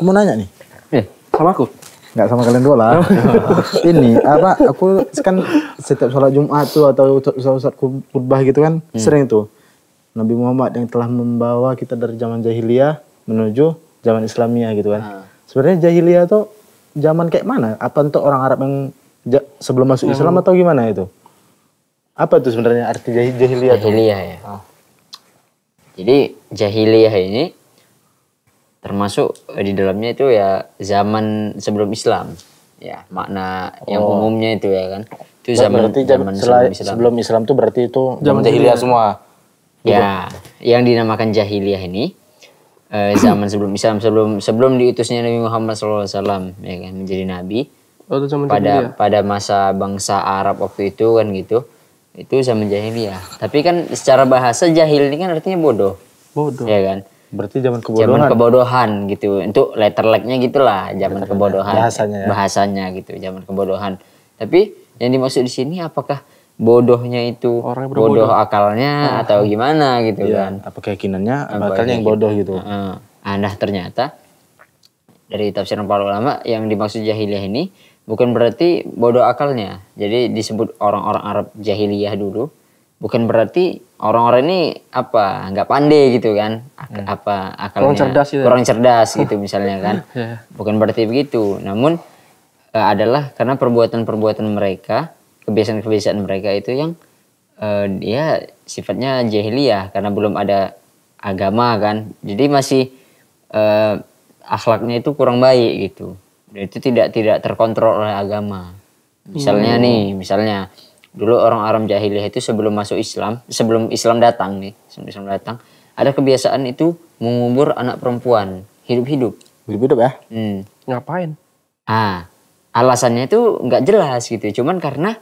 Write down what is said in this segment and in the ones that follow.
Aku mau nanya nih. Eh, sama aku. Enggak sama kalian dua lah. ini apa aku kan setiap sholat Jumat tuh atau sholat khutbah gitu kan hmm. sering tuh Nabi Muhammad yang telah membawa kita dari zaman jahiliyah menuju zaman Islamiah gitu kan. Hmm. Sebenarnya jahiliyah tuh zaman kayak mana? Apa untuk orang Arab yang sebelum masuk hmm. Islam atau gimana itu? Apa tuh sebenarnya arti jahiliyah? Jahiliyah ya. Oh. Jadi jahiliyah ini termasuk eh, di dalamnya itu ya zaman sebelum Islam ya makna oh. yang umumnya itu ya kan itu zaman, zaman sebelum Islam sebelum Islam itu berarti itu zaman jahiliyah semua ya Betul. yang dinamakan jahiliyah ini eh, zaman sebelum Islam sebelum sebelum diutusnya Nabi Muhammad SAW ya kan menjadi nabi oh, zaman pada jahiliyah. pada masa bangsa Arab waktu itu kan gitu itu zaman jahiliyah tapi kan secara bahasa jahil ini kan artinya bodoh bodoh ya kan Berarti zaman kebodohan. Zaman kebodohan gitu. untuk letter like-nya gitulah zaman kebodohan. Bahasanya ya. Bahasanya gitu, zaman kebodohan. Tapi yang dimaksud di sini apakah bodohnya itu Orang bodoh, bodoh akalnya uh, atau gimana gitu iya, kan. Apa keyakinannya akalnya yang bodoh gitu. Uh, nah ternyata dari tafsiran para ulama yang dimaksud jahiliyah ini bukan berarti bodoh akalnya. Jadi disebut orang-orang Arab jahiliyah dulu bukan berarti orang-orang ini apa nggak pandai gitu kan Ak hmm. apa akalnya kurang cerdas gitu, ya? kurang cerdas gitu misalnya kan ya, ya. bukan berarti begitu namun e, adalah karena perbuatan-perbuatan mereka kebiasaan-kebiasaan mereka itu yang e, dia sifatnya jahiliyah karena belum ada agama kan jadi masih e, akhlaknya itu kurang baik gitu itu tidak tidak terkontrol oleh agama misalnya hmm. nih misalnya dulu orang Arab jahiliyah itu sebelum masuk Islam, sebelum Islam datang nih, sebelum Islam datang, ada kebiasaan itu mengubur anak perempuan hidup-hidup. Hidup-hidup ya? Hmm. Ngapain? Ah, alasannya itu nggak jelas gitu. Cuman karena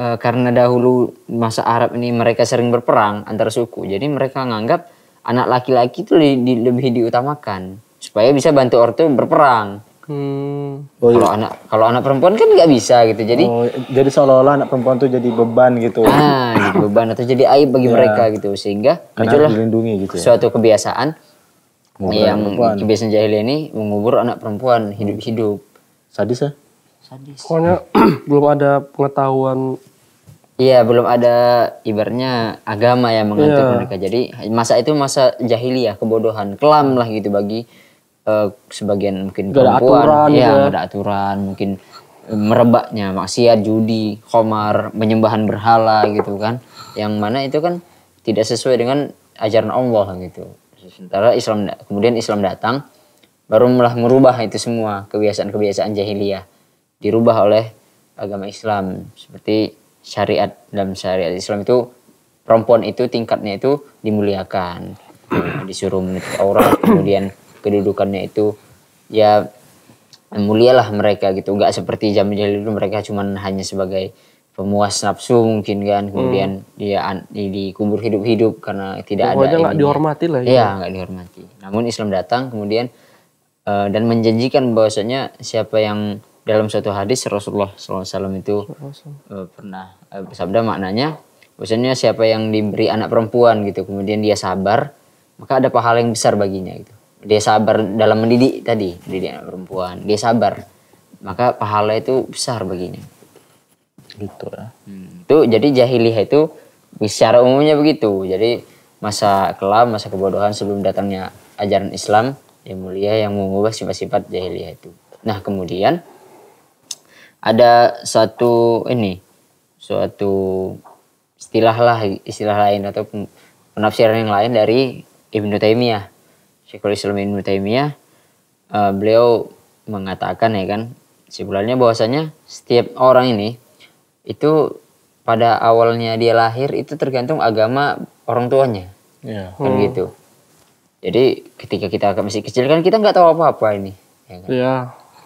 e, karena dahulu masa Arab ini mereka sering berperang antar suku, jadi mereka nganggap anak laki-laki itu lebih, lebih diutamakan supaya bisa bantu ortu berperang. Hmm. Oh, iya. kalau anak kalau anak perempuan kan nggak bisa gitu. Jadi oh, jadi seolah-olah anak perempuan tuh jadi beban gitu. Ah, jadi beban atau jadi aib bagi yeah. mereka gitu sehingga muncullah dilindungi gitu. Ya. Suatu kebiasaan Mubur yang kebiasaan jahiliyah ini mengubur anak perempuan hidup-hidup. Sadis ya? Sadis. Pokoknya belum ada pengetahuan Iya, belum ada ibarnya agama yang mengatur yeah. mereka. Jadi masa itu masa jahiliyah, kebodohan, kelam lah gitu bagi Eh, sebagian mungkin gak perempuan aturan, iya, gitu ya, ya. ada aturan mungkin eh, merebaknya maksiat judi komar menyembahan berhala gitu kan yang mana itu kan tidak sesuai dengan ajaran Allah gitu sementara Islam kemudian Islam datang baru malah merubah itu semua kebiasaan-kebiasaan jahiliyah dirubah oleh agama Islam seperti syariat dalam syariat Islam itu perempuan itu tingkatnya itu dimuliakan disuruh menutup aurat kemudian kedudukannya itu ya mulialah mereka gitu nggak seperti zaman dulu mereka cuman hanya sebagai pemuas nafsu mungkin kan hmm. kemudian hmm. dia kubur hidup-hidup karena tidak Pokoknya ada nggak dihormati lah ya iya, nggak ya, dihormati namun Islam datang kemudian uh, dan menjanjikan bahwasanya siapa yang dalam suatu hadis Rasulullah SAW itu uh, pernah uh, bersabda maknanya bahwasanya siapa yang diberi anak perempuan gitu kemudian dia sabar maka ada pahala yang besar baginya gitu dia sabar dalam mendidik tadi mendidik anak perempuan dia sabar maka pahala itu besar begini gitu ya hmm. itu jadi jahiliyah itu secara umumnya begitu jadi masa kelam masa kebodohan sebelum datangnya ajaran Islam yang mulia yang mengubah sifat-sifat jahiliyah itu nah kemudian ada satu ini suatu istilah lah istilah lain atau penafsiran yang lain dari Ibnu Taimiyah Syekhul Islam Ibnu Taimiyah uh, beliau mengatakan ya kan simpulannya bahwasanya setiap orang ini itu pada awalnya dia lahir itu tergantung agama orang tuanya yeah. kan hmm. gitu jadi ketika kita masih kecil kan kita nggak tahu apa-apa ini ya kan? yeah.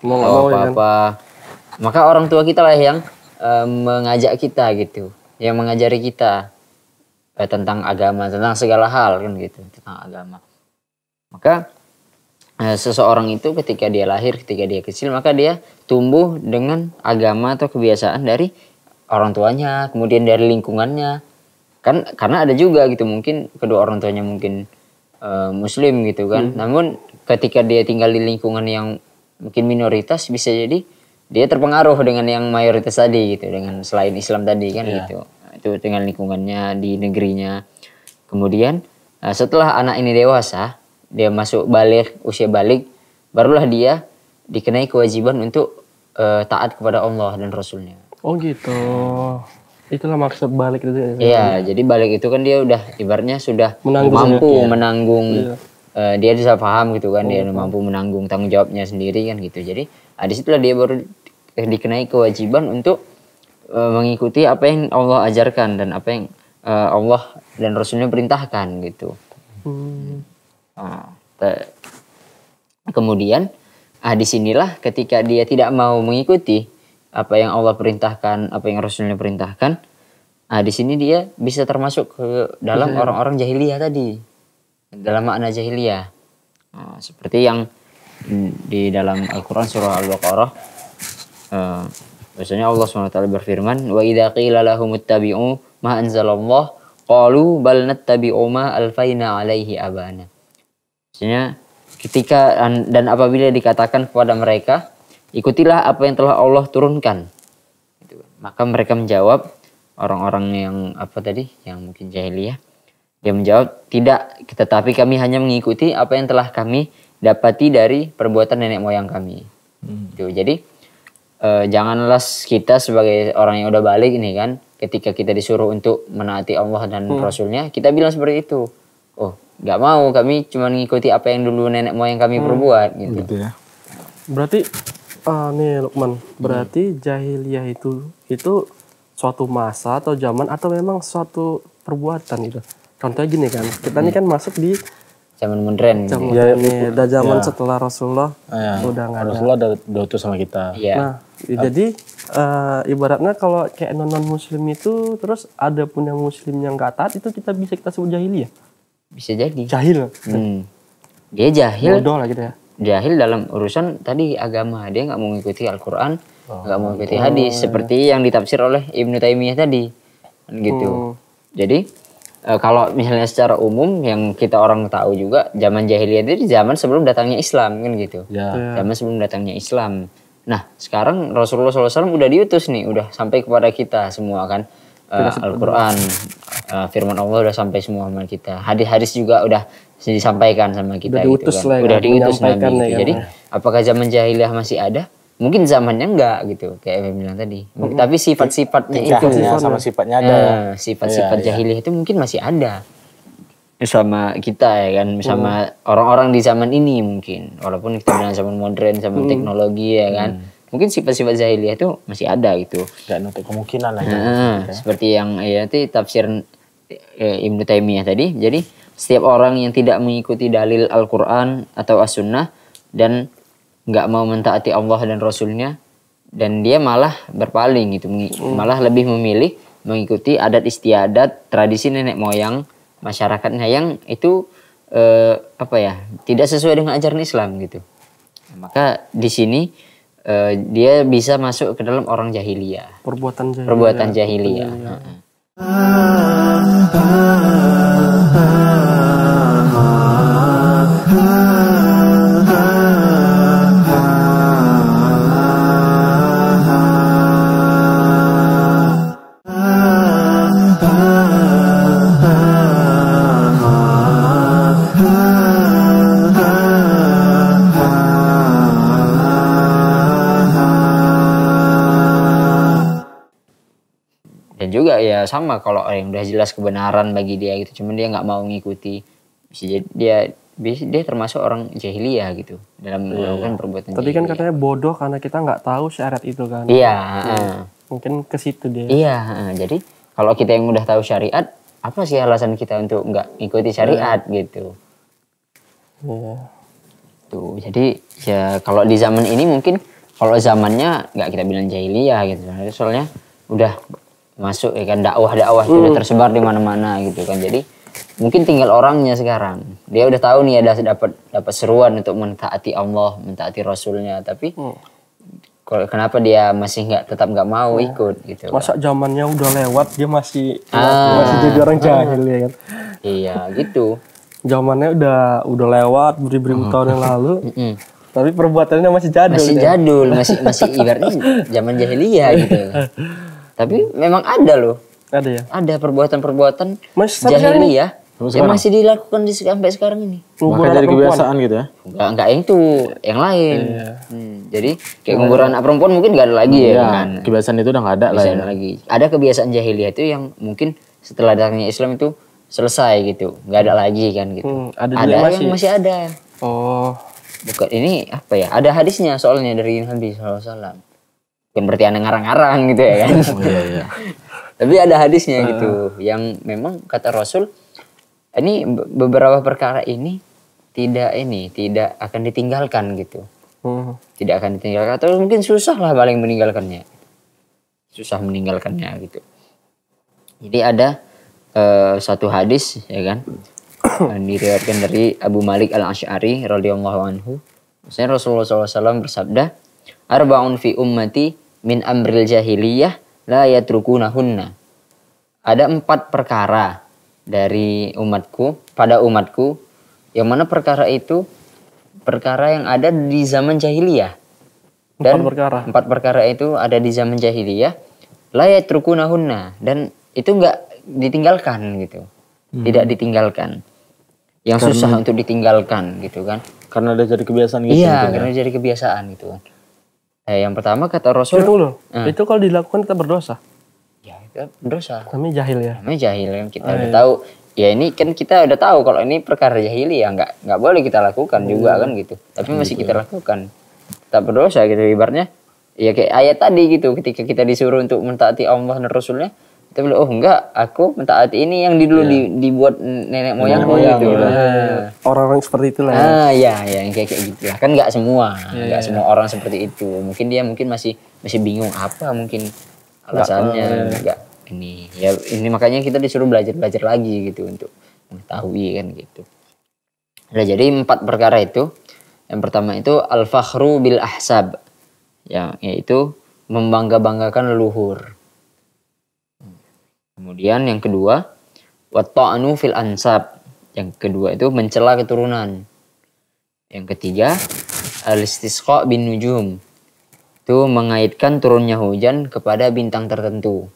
mau tahu ya kan? apa-apa ya. maka orang tua kita lah yang uh, mengajak kita gitu yang mengajari kita uh, tentang agama tentang segala hal kan gitu tentang agama maka eh, seseorang itu ketika dia lahir, ketika dia kecil, maka dia tumbuh dengan agama atau kebiasaan dari orang tuanya, kemudian dari lingkungannya. Kan karena ada juga gitu mungkin kedua orang tuanya mungkin e, muslim gitu kan. Hmm. Namun ketika dia tinggal di lingkungan yang mungkin minoritas bisa jadi dia terpengaruh dengan yang mayoritas tadi gitu, dengan selain Islam tadi kan yeah. gitu. Itu dengan lingkungannya di negerinya. Kemudian eh, setelah anak ini dewasa, dia masuk balik usia balik barulah dia dikenai kewajiban untuk uh, taat kepada Allah dan Rasulnya. Oh gitu. Itulah maksud balik itu. Iya, ya. jadi balik itu kan dia udah ibaratnya sudah menanggung mampu ya. menanggung. Iya. Uh, dia bisa paham gitu kan, oh. dia mampu menanggung tanggung jawabnya sendiri kan gitu. Jadi nah, situlah dia baru dikenai kewajiban untuk uh, mengikuti apa yang Allah ajarkan dan apa yang uh, Allah dan Rasulnya perintahkan gitu. Hmm kemudian ah disinilah ketika dia tidak mau mengikuti apa yang Allah perintahkan, apa yang Rasulnya perintahkan, ah di sini dia bisa termasuk ke dalam mhm. orang-orang jahiliyah tadi, dalam makna jahiliyah. Nah, seperti yang di dalam Al-Quran surah Al-Baqarah eh, biasanya Allah SWT berfirman wa idha qila muttabi'u ma anzalallah qalu bal nattabi'u ma alfaina alaihi abana Maksudnya ketika dan apabila dikatakan kepada mereka, ikutilah apa yang telah Allah turunkan. Gitu. Maka mereka menjawab, orang-orang yang apa tadi, yang mungkin jahiliyah, dia menjawab, tidak, tetapi kami hanya mengikuti apa yang telah kami dapati dari perbuatan nenek moyang kami. Hmm. Gitu. jadi e, janganlah kita sebagai orang yang udah balik ini kan, ketika kita disuruh untuk menaati Allah dan hmm. Rasulnya, kita bilang seperti itu. Oh, nggak mau kami cuma ngikuti apa yang dulu nenek moyang kami hmm. perbuat gitu. gitu ya berarti uh, nih Lukman berarti hmm. jahiliyah itu itu suatu masa atau zaman atau memang suatu perbuatan gitu contohnya gini kan kita hmm. ini kan masuk di zaman modern gitu ya. zaman ya, ya nih, udah ya. zaman ya. setelah Rasulullah ah, ya. udah nggak ada Rasulullah udah, udah utus sama kita ya. nah ya, jadi uh, ibaratnya kalau kayak non muslim itu terus ada punya muslim yang nggak taat itu kita bisa kita sebut jahiliyah bisa jadi. Jahil. Hmm. Dia jahil. Bodoh lah gitu ya. Jahil dalam urusan tadi agama. Dia nggak mau mengikuti Al-Quran, oh. nggak oh. mau mengikuti oh. hadis. Seperti yang ditafsir oleh Ibnu Taimiyah tadi. Gitu. Oh. Jadi eh, kalau misalnya secara umum yang kita orang tahu juga zaman jahiliyah itu zaman sebelum datangnya Islam kan gitu. Ya. ya. Zaman sebelum datangnya Islam. Nah sekarang Rasulullah SAW udah diutus nih, udah sampai kepada kita semua kan uh, Al-Quran uh, firman Allah udah sampai semua sama kita hadis-hadis juga udah disampaikan sama kita udah gitu kan. lah, ya, udah diutus nabi gitu. ya, jadi apakah zaman jahiliyah masih ada mungkin zamannya enggak gitu kayak yang bilang tadi hmm tapi sifat-sifatnya itu sama sifatnya ada eh, iya, sifat-sifat ya, jahiliyah ya. itu mungkin masih ada ya, sama kita ya kan sama orang mm. orang-orang di zaman ini mungkin walaupun kita bilang zaman modern zaman hmm. teknologi ya kan hmm mungkin sifat-sifat jahiliyah itu masih ada gitu. Gak nutup kemungkinan lah. Hmm, Seperti yang ya itu tafsir eh, Ibnu Taimiyah tadi. Jadi setiap orang yang tidak mengikuti dalil Al-Quran atau As-Sunnah dan nggak mau mentaati Allah dan Rasulnya dan dia malah berpaling gitu, hmm. malah lebih memilih mengikuti adat istiadat tradisi nenek moyang masyarakatnya yang itu eh, apa ya tidak sesuai dengan ajaran Islam gitu. Maka di sini uh, dia bisa masuk ke dalam orang jahiliyah. Perbuatan jahiliyah. Perbuatan jahiliyah. jahiliyah. Uh -huh. Ah, ah. sama kalau yang udah jelas kebenaran bagi dia gitu cuman dia nggak mau ngikuti bisa jadi dia dia termasuk orang jahiliyah gitu dalam iya, melakukan iya. perbuatan tapi jahiliya. kan katanya bodoh karena kita nggak tahu syariat itu kan iya yeah. mungkin ke situ dia iya jadi kalau kita yang udah tahu syariat apa sih alasan kita untuk nggak ikuti iya. syariat yeah. gitu yeah. tuh jadi ya kalau di zaman ini mungkin kalau zamannya nggak kita bilang jahiliyah gitu soalnya udah masuk ya kan dakwah-dakwah hmm. sudah tersebar di mana-mana gitu kan. Jadi mungkin tinggal orangnya sekarang. Dia udah tahu nih ada dapat dapat seruan untuk mentaati Allah, mentaati Rasulnya, tapi hmm kenapa dia masih nggak tetap nggak mau hmm. ikut gitu masa zamannya udah lewat dia masih ah. masih jadi orang jahil ya kan iya gitu zamannya udah udah lewat beribu-ribu hmm. tahun yang lalu tapi perbuatannya masih jadul masih ya. jadul ya. masih masih ibaratnya zaman jahiliyah gitu Tapi memang ada loh. Ada ya. Ada perbuatan-perbuatan jahiliyah yang masih dilakukan di sampai sekarang ini. Maka dari kebiasaan gitu ya? Enggak, enggak yang itu, yang lain. Iya. Hmm, jadi kayak iya. ngubur anak perempuan mungkin enggak ada lagi ya. Iya, kan? Kebiasaan itu udah enggak ada lah ya. lagi. Ada kebiasaan jahiliyah itu yang mungkin setelah datangnya Islam itu selesai gitu, enggak ada lagi kan gitu. Hmm, ada yang masih. masih ada. Oh. Bukan ini apa ya? Ada hadisnya soalnya dari Nabi sallallahu alaihi wasallam bukan berarti anda ngarang-ngarang gitu ya kan. Iya, iya. Tapi ada hadisnya ah. gitu yang memang kata Rasul ini beberapa perkara ini tidak ini tidak akan ditinggalkan gitu. Hmm. Tidak akan ditinggalkan atau mungkin susah lah paling meninggalkannya. Susah meninggalkannya gitu. Jadi ada uh, satu hadis ya kan yang diriwayatkan dari Abu Malik al Ashari radhiyallahu anhu. Rasulullah SAW bersabda, Arbaun fi ummati min amril jahiliyah la yatrukunahunna. Ada empat perkara dari umatku, pada umatku, yang mana perkara itu perkara yang ada di zaman jahiliyah. Dan empat perkara. Empat perkara itu ada di zaman jahiliyah. La yatrukunahunna dan itu enggak ditinggalkan gitu. Hmm. Tidak ditinggalkan. Yang karena, susah untuk ditinggalkan gitu kan. Karena udah jadi kebiasaan gitu. Iya, ya. karena jadi kebiasaan gitu kan. Eh, yang pertama kata Rasul. Ah. Itu kalau dilakukan kita berdosa. Ya kita berdosa. Kami jahil ya. Kami jahil yang kita oh, udah iya. tahu. Ya ini kan kita udah tahu kalau ini perkara jahili ya nggak nggak boleh kita lakukan hmm. juga iya. kan gitu. Tapi iya, masih iya. kita lakukan. Kita berdosa gitu ibaratnya. Ya kayak ayat tadi gitu ketika kita disuruh untuk mentaati Allah dan Rasulnya tapi oh enggak aku mentaati ini yang di dulu yeah. di, dibuat nenek moyang moyang, gitu ya. orang-orang seperti itulah ya. ah ya ya yang kayak -kaya gitu lah kan nggak semua yeah, iya, nggak iya. semua orang seperti itu mungkin dia mungkin masih masih bingung apa mungkin alasannya iya. nggak ini ya ini makanya kita disuruh belajar belajar lagi gitu untuk mengetahui kan gitu nah jadi empat perkara itu yang pertama itu al fakhru bil ahsab yang yaitu membangga banggakan leluhur Kemudian yang kedua, wata'nu fil ansab. Yang kedua itu mencela keturunan. Yang ketiga, al bin nujum. Itu mengaitkan turunnya hujan kepada bintang tertentu.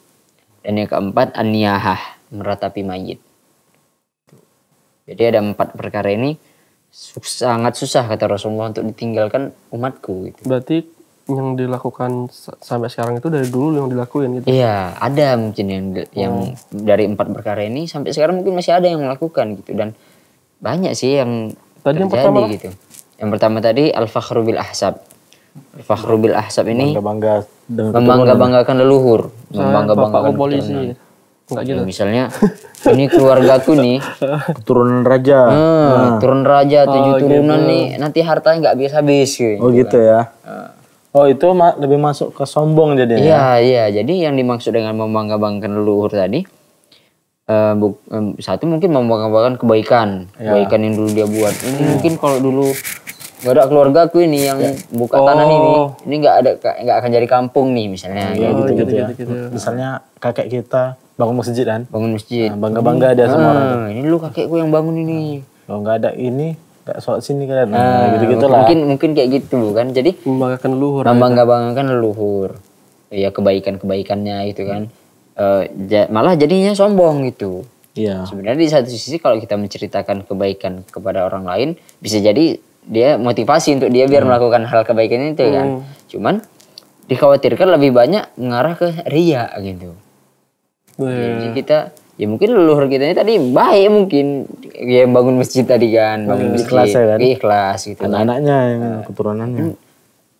Dan yang keempat, an meratapi mayit. Jadi ada empat perkara ini sangat susah kata Rasulullah untuk ditinggalkan umatku. Gitu. Berarti yang dilakukan sampai sekarang itu dari dulu yang dilakuin gitu. Iya, ada mungkin yang hmm. dari empat perkara ini sampai sekarang mungkin masih ada yang melakukan gitu dan banyak sih yang tadi terjadi yang pertama gitu. Yang pertama tadi al Fakhrubil bil ahsab. al Fakhrubil ini bangga membangga-banggakan leluhur, membangga-banggakan polisi. gitu. Ya, misalnya ini keluargaku nih keturunan raja. Hmm, eh, nah. turun raja tujuh oh, turunan gitu. nih nanti hartanya nggak bisa habis gitu Oh gitu kan. ya. Nah. Oh itu ma lebih masuk ke sombong jadinya. Iya iya jadi yang dimaksud dengan membangga-banggakan leluhur tadi uh, buk, um, satu mungkin membangga-banggakan kebaikan ya. kebaikan yang dulu dia buat. Ini hmm. mungkin kalau dulu gak ada keluarga aku ini yang ya. buka oh. tanah ini oh. ini nggak ada nggak akan jadi kampung nih misalnya. Iya oh, gitu, gitu, gitu, ya. Gitu, gitu, Misalnya kakek kita bangun masjid kan? Bangun masjid. Nah, bangga bangga hmm. dia semua hmm. orang. Ini lu kakekku yang bangun ini. Kalau nggak ada ini nggak sholat sini kan ah, nah, gitu gitu lah mungkin mungkin kayak gitu kan jadi membanggakan leluhur membanggakan leluhur ya kebaikan kebaikannya itu kan e, ja, malah jadinya sombong gitu iya. sebenarnya di satu sisi kalau kita menceritakan kebaikan kepada orang lain bisa jadi dia motivasi untuk dia biar hmm. melakukan hal kebaikan itu ya kan. hmm. kan cuman dikhawatirkan lebih banyak mengarah ke ria gitu jadi kita ya mungkin leluhur kita ini tadi baik mungkin ya bangun masjid tadi kan ya, bangun masjid ikhlas ya kan ikhlas gitu kan. anak-anaknya kan. yang nah, keturunannya hmm,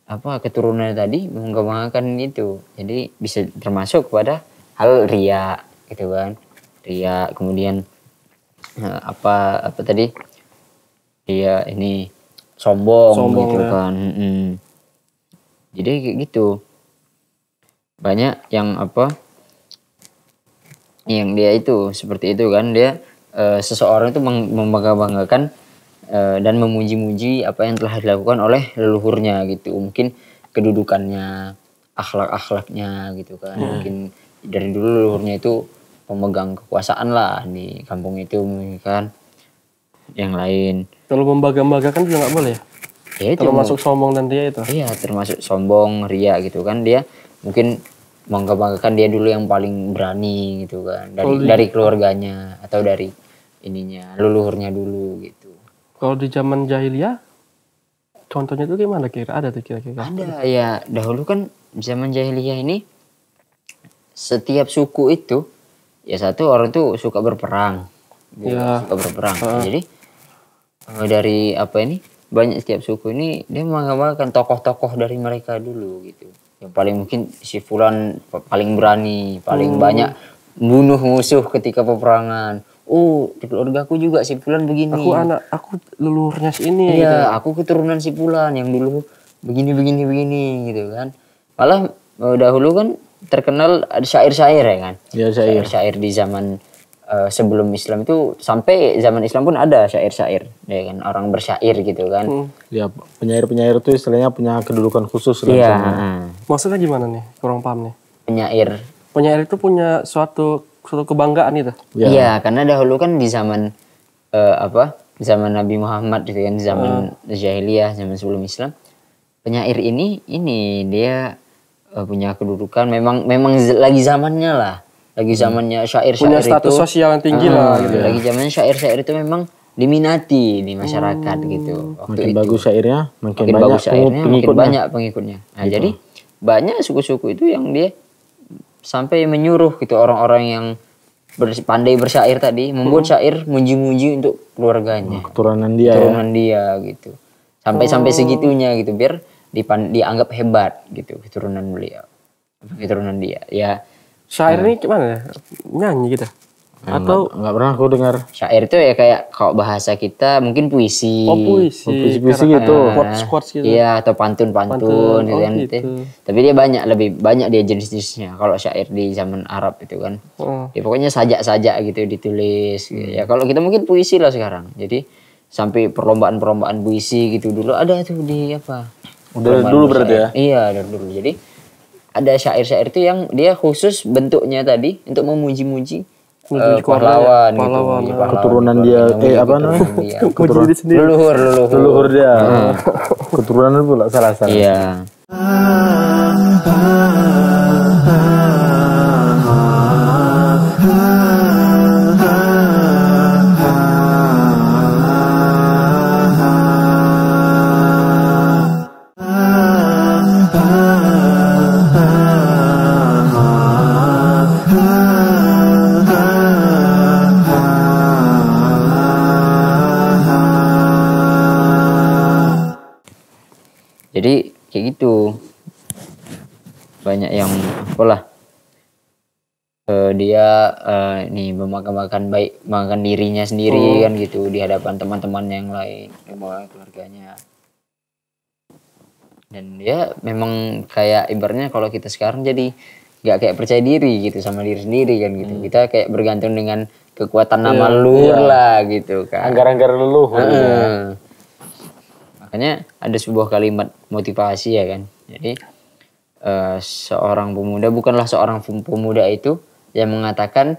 apa keturunan tadi mengembangkan itu jadi bisa termasuk pada hal ria gitu kan ria kemudian eh, apa apa tadi ria ini sombong, sombong gitu ya. kan hmm. jadi gitu banyak yang apa yang dia itu seperti itu kan dia e, seseorang itu membanggakan e, eh, dan memuji-muji apa yang telah dilakukan oleh leluhurnya gitu mungkin kedudukannya akhlak-akhlaknya gitu kan hmm. mungkin dari dulu leluhurnya itu pemegang kekuasaan lah di kampung itu mungkin kan yang lain kalau membanggakan juga nggak boleh ya ya itu termasuk sombong dan dia itu iya termasuk sombong ria gitu kan dia mungkin mengakan dia dulu yang paling berani gitu kan dari di, dari keluarganya atau dari ininya leluhurnya dulu gitu. Kalau di zaman jahiliyah contohnya itu gimana kira ada tuh kira-kira? Ada ya dahulu kan zaman jahiliyah ini setiap suku itu ya satu orang tuh suka berperang gitu, ya. suka berperang uh. jadi eh, dari apa ini banyak setiap suku ini dia mengamalkan tokoh-tokoh dari mereka dulu gitu yang paling mungkin si Fulan paling berani paling hmm. banyak bunuh musuh ketika peperangan oh di keluarga aku juga si Fulan begini aku anak aku leluhurnya si ini iya gitu. aku keturunan si Fulan yang dulu begini begini begini gitu kan malah eh, dahulu kan terkenal ada syair-syair ya kan Iya, syair-syair di zaman uh, sebelum Islam itu sampai zaman Islam pun ada syair-syair ya kan orang bersyair gitu kan hmm. ya penyair-penyair itu istilahnya punya kedudukan khusus iya yeah. maksudnya gimana nih kurang paham nih penyair penyair itu punya suatu suatu kebanggaan itu ya. iya yeah. karena dahulu kan di zaman uh, apa zaman Nabi Muhammad gitu kan zaman uh. jahiliyah zaman sebelum Islam penyair ini ini dia eh, punya kedudukan memang memang lagi zamannya lah lagi hmm. zamannya syair-syair itu status sosial yang tinggi uh, lah hmm, gitu. Ya. Lagi zamannya syair-syair itu memang diminati di masyarakat hmm. gitu. Waktu makin itu. bagus syairnya, makin, makin banyak bagus syairnya, pengikutnya. makin banyak pengikutnya. Nah, gitu. jadi banyak suku-suku itu yang dia sampai menyuruh gitu orang-orang yang pandai bersyair tadi membuat hmm. syair muji-muji untuk keluarganya. Hmm, keturunan dia. Ya. Keturunan ya? dia gitu. Sampai oh. sampai segitunya gitu biar dianggap hebat gitu keturunan beliau. Keturunan dia. Ya Syair hmm. ini gimana ya? Nyanyi gitu Atau enggak pernah aku dengar. Syair itu ya kayak kalau bahasa kita mungkin puisi. Oh, puisi. Oh, puisi, puisi gitu. Quotes, quotes gitu. Iya, atau pantun-pantun gitu Oh, kan. gitu. Tapi dia banyak lebih banyak dia jenis-jenisnya kalau syair di zaman Arab itu kan. Oh. Ya pokoknya sajak-sajak gitu ditulis. Hmm. Ya kalau kita mungkin puisi lah sekarang. Jadi sampai perlombaan-perlombaan puisi gitu dulu ada tuh di apa? Udah dulu berarti ya? Iya, dari dulu. Jadi ada syair-syair itu yang dia khusus bentuknya tadi untuk memuji-muji uh, eh, pahlawan, pahlawan, gitu, pahlawan. pahlawan keturunan dia eh apa nih keturunan beluhur beluhur leluhur leluhur leluhur dia hmm. keturunan itu salah salah iya ah, mengembangkan baik mengembangkan dirinya sendiri oh. kan gitu di hadapan teman-teman yang lain keluarganya dan dia ya, memang kayak ibarnya kalau kita sekarang jadi nggak kayak percaya diri gitu sama diri sendiri kan gitu hmm. kita kayak bergantung dengan kekuatan yeah, nama luhur yeah. lah gitu kan anggar-anggar leluhur hmm. ya. makanya ada sebuah kalimat motivasi ya kan jadi uh, seorang pemuda bukanlah seorang pemuda itu yang mengatakan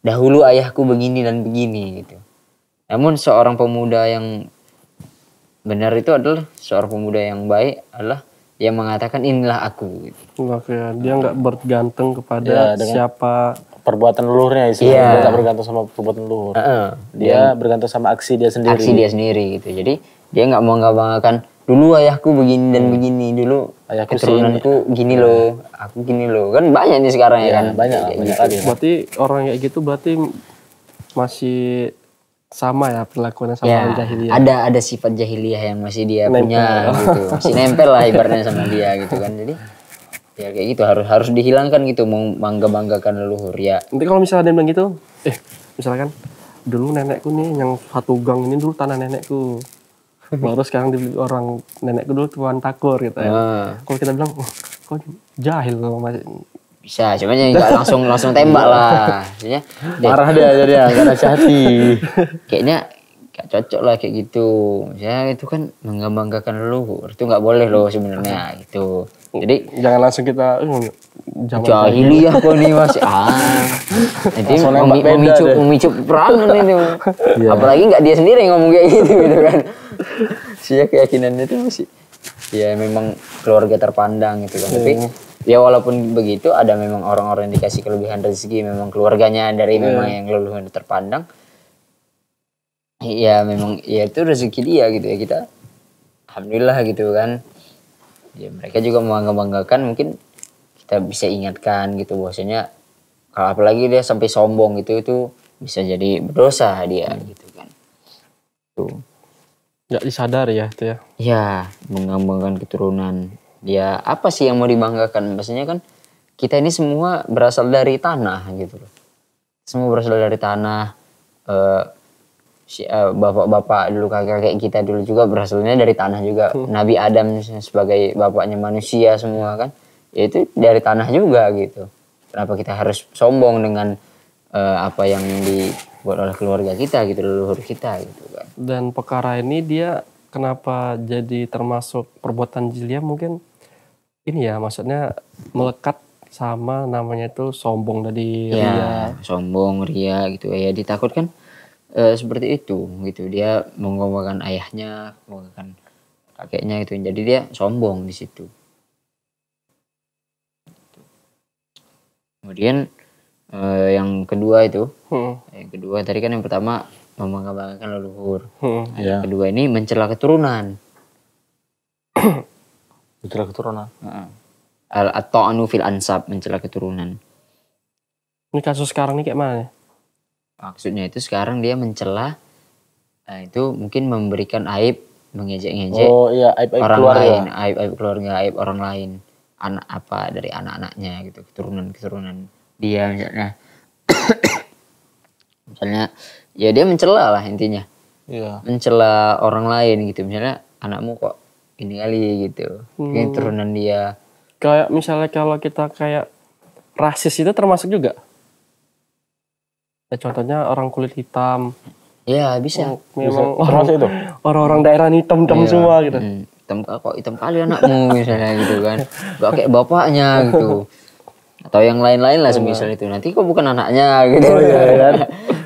dahulu ayahku begini dan begini gitu. Namun seorang pemuda yang benar itu adalah seorang pemuda yang baik adalah yang mengatakan inilah aku. Gitu. Oke, dia nggak bergantung kepada ya, siapa perbuatan leluhurnya itu. yeah. Iya. dia nggak bergantung sama perbuatan leluhur. Uh -uh. Dia, dia bergantung sama aksi dia sendiri. Aksi dia sendiri gitu. Jadi dia nggak mau nggak dulu ayahku begini dan hmm. begini dulu ayahku keturunanku sih, gini ya. loh aku gini loh kan banyak nih sekarang ya, ya kan banyak ya, banyak gitu. berarti orang kayak gitu berarti masih sama ya perlakuannya sama ya, jahiliyah ada ada sifat jahiliyah yang masih dia nempel. punya gitu masih nempel lah ibaratnya sama dia gitu kan jadi ya kayak gitu harus harus dihilangkan gitu mau bangga banggakan leluhur ya nanti kalau misalnya ada yang gitu eh misalkan dulu nenekku nih yang satu gang ini dulu tanah nenekku baru sekarang dibeli orang nenek dulu tuan takur gitu ya. Uh. Kalau kita bilang, oh, kok jahil kalau masih bisa cuman ya nggak langsung langsung tembak lah Jadinya, marah dia jadi ya nggak ada hati kayaknya gak cocok lah kayak gitu ya itu kan mengembangkan leluhur itu nggak boleh loh sebenarnya gitu jadi jangan langsung kita zaman eh, jahiliyah kok nih Mas. Ah. Jadi memicu deh. memicu perang ini. yeah. Iya. Apalagi nggak dia sendiri yang ngomong kayak gitu gitu kan. Sih keyakinannya itu masih ya memang keluarga terpandang gitu kan. Yeah. Tapi iya. ya walaupun begitu ada memang orang-orang yang dikasih kelebihan rezeki memang keluarganya dari yeah. memang yang leluhur terpandang ya memang ya itu rezeki dia gitu ya kita alhamdulillah gitu kan ya mereka juga membanggakan mungkin kita bisa ingatkan gitu bahwasanya kalau apalagi dia sampai sombong gitu itu bisa jadi berdosa dia hmm. gitu kan tuh nggak disadari ya itu ya iya, ya mengembangkan keturunan dia apa sih yang mau dibanggakan maksudnya kan kita ini semua berasal dari tanah gitu loh semua berasal dari tanah eh, Eh, bapak-bapak dulu kakek kakek kita dulu juga berasalnya dari tanah juga hmm. Nabi Adam sebagai bapaknya manusia semua kan ya itu dari tanah juga gitu kenapa kita harus sombong dengan uh, apa yang dibuat oleh keluarga kita gitu leluhur kita gitu kan dan perkara ini dia kenapa jadi termasuk perbuatan jilia mungkin ini ya maksudnya melekat sama namanya itu sombong dari ya, ria sombong ria gitu ya ditakutkan e, seperti itu gitu dia mengobarkan ayahnya mengobarkan kakeknya itu jadi dia sombong di situ kemudian e, yang kedua itu hmm. yang kedua tadi kan yang pertama membanggakan leluhur hmm, nah, yang yeah. kedua ini mencela keturunan mencela keturunan al atau anu fil ansab mencela keturunan ini kasus sekarang ini kayak mana maksudnya itu sekarang dia mencela nah eh, itu mungkin memberikan aib mengejek-ngejek oh, iya, aib -aib orang keluarga. lain aib aib keluarga aib orang lain anak apa dari anak-anaknya gitu keturunan keturunan dia misalnya misalnya ya dia mencela lah intinya yeah. mencela orang lain gitu misalnya anakmu kok ini kali gitu hmm. ini turunan dia kayak misalnya kalau kita kayak rasis itu termasuk juga Ya, contohnya orang kulit hitam. Ya bisa. Memang bisa. orang itu. Orang-orang daerah hitam hitam iya. semua gitu. Hmm. Hitam kok hitam kali anakmu misalnya gitu kan. Gak kayak bapaknya gitu. Atau yang lain-lain lah semisal iya. itu. Nanti kok bukan anaknya gitu. Oh, iya, iya kan?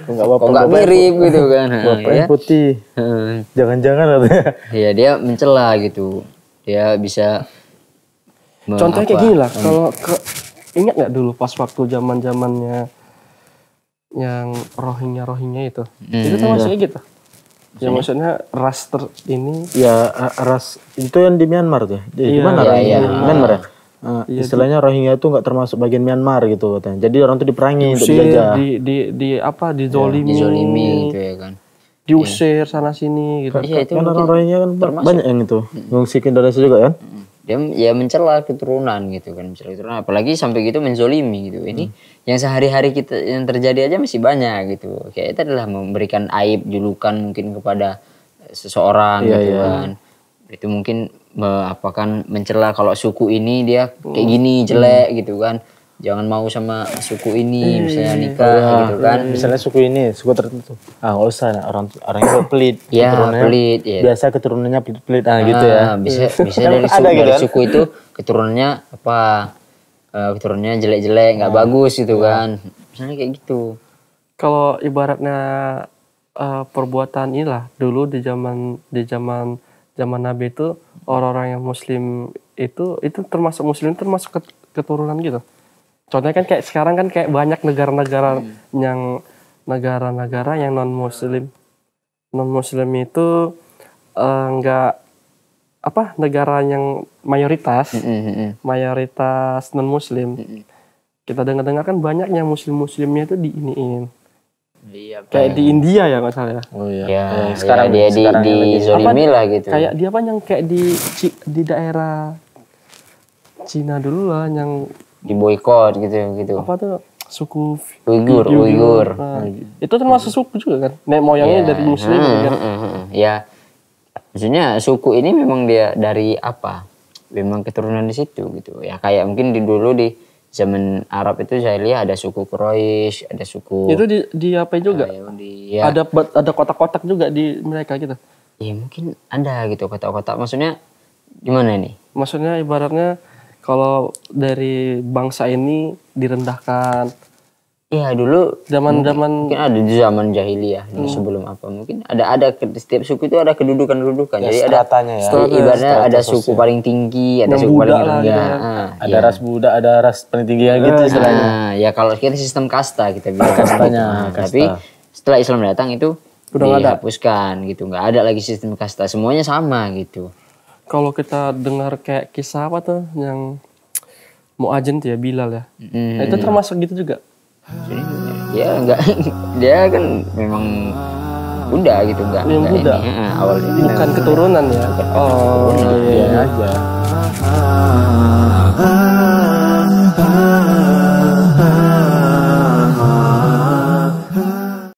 kok nggak mirip gitu kan. Bapaknya putih. Hmm. Jangan-jangan katanya. Iya dia mencela gitu. Dia bisa Contohnya kayak gini lah, hmm. kalau ke ingat nggak dulu pas waktu zaman zamannya yang rohingya rohingya itu hmm. itu sih gitu ya maksudnya ras ter ini ya ras itu yang di Myanmar tuh di, ya, mana ya, ya. Myanmar ya Uh, istilahnya Rohingya itu nggak termasuk bagian Myanmar gitu katanya. Jadi orang tuh diperangi untuk dijajah. Di, di, di apa? yeah, di zolimi gitu ya kan. Diusir yeah. sana sini gitu. Kan iya, itu kan orang Rohingya kan termasuk. banyak yang itu. Ngungsi ke Indonesia juga kan. Mm dia ya mencela keturunan gitu kan mencela keturunan apalagi sampai gitu menzolimi gitu ini hmm. yang sehari-hari kita yang terjadi aja masih banyak gitu kayak itu adalah memberikan aib julukan mungkin kepada eh, seseorang yeah, gitu yeah. kan itu mungkin apa kan mencela kalau suku ini dia kayak hmm. gini jelek hmm. gitu kan jangan mau sama suku ini hmm. misalnya hmm. nikah iya. gitu kan hmm. misalnya suku ini suku tertentu ah nggak usah nah, orang orang itu pelit ya pelit ya. biasa keturunannya pelit pelit ah, gitu ya ah, bisa bisa dari suku, gitu dari kan? suku itu keturunannya apa uh, keturunannya jelek jelek nggak hmm. bagus gitu kan misalnya kayak gitu kalau ibaratnya uh, perbuatan inilah dulu di zaman di zaman zaman Nabi itu orang-orang yang Muslim itu itu termasuk Muslim termasuk keturunan gitu Contohnya kan kayak sekarang kan kayak banyak negara-negara hmm. yang negara-negara yang non muslim non muslim itu eh, nggak uh, apa negara yang mayoritas mm -hmm. mayoritas non muslim mm -hmm. kita dengar-dengar kan banyak yang muslim muslimnya itu diiniin Iya, kayak di India ya nggak salah ya? Oh iya. Ya, iya, sekarang dia sekarang di, di Zolimi lah gitu. Kayak dia apa yang kayak di di daerah Cina dulu lah yang di diboykot gitu gitu. Apa tuh? Suku Uyghur, Uyghur. Nah, itu termasuk hmm. suku juga kan? Nenek moyangnya yeah. dari muslim hmm, kan? Hmm, hmm, hmm, ya. Maksudnya suku ini memang dia dari apa? Memang keturunan di situ gitu. Ya kayak mungkin di dulu di zaman Arab itu saya lihat ada suku Quraisy, ada suku Itu di di apa juga? di, ya. Ada ada kotak-kotak juga di mereka gitu. Ya mungkin ada gitu kotak-kotak. Maksudnya gimana ini? Maksudnya ibaratnya kalau dari bangsa ini direndahkan. Iya dulu zaman zaman mungkin ada di zaman jahiliyah hmm. sebelum apa mungkin ada ada setiap suku itu ada kedudukan kedudukan ya, jadi ada ya. Strata, ibaratnya ada suku paling tinggi ada Dan suku paling rendah gitu ya. ah, ada ya. ras budak, ada ras paling tinggi ya, gitu ah, ya kalau kita sistem kasta kita bilang kastanya ah, kasta. tapi setelah Islam datang itu Udah dihapuskan ada. gitu nggak ada lagi sistem kasta semuanya sama gitu kalau kita dengar kayak kisah apa tuh yang mau ajen tuh ya Bilal ya. Hmm. Nah, itu termasuk gitu juga. Ya enggak dia kan memang Bunda gitu enggak. Yang bunda. Ini, nah, awal awalnya bukan nah, keturunan ya. Bukan oh, keturunan, iya aja. Iya. Iya,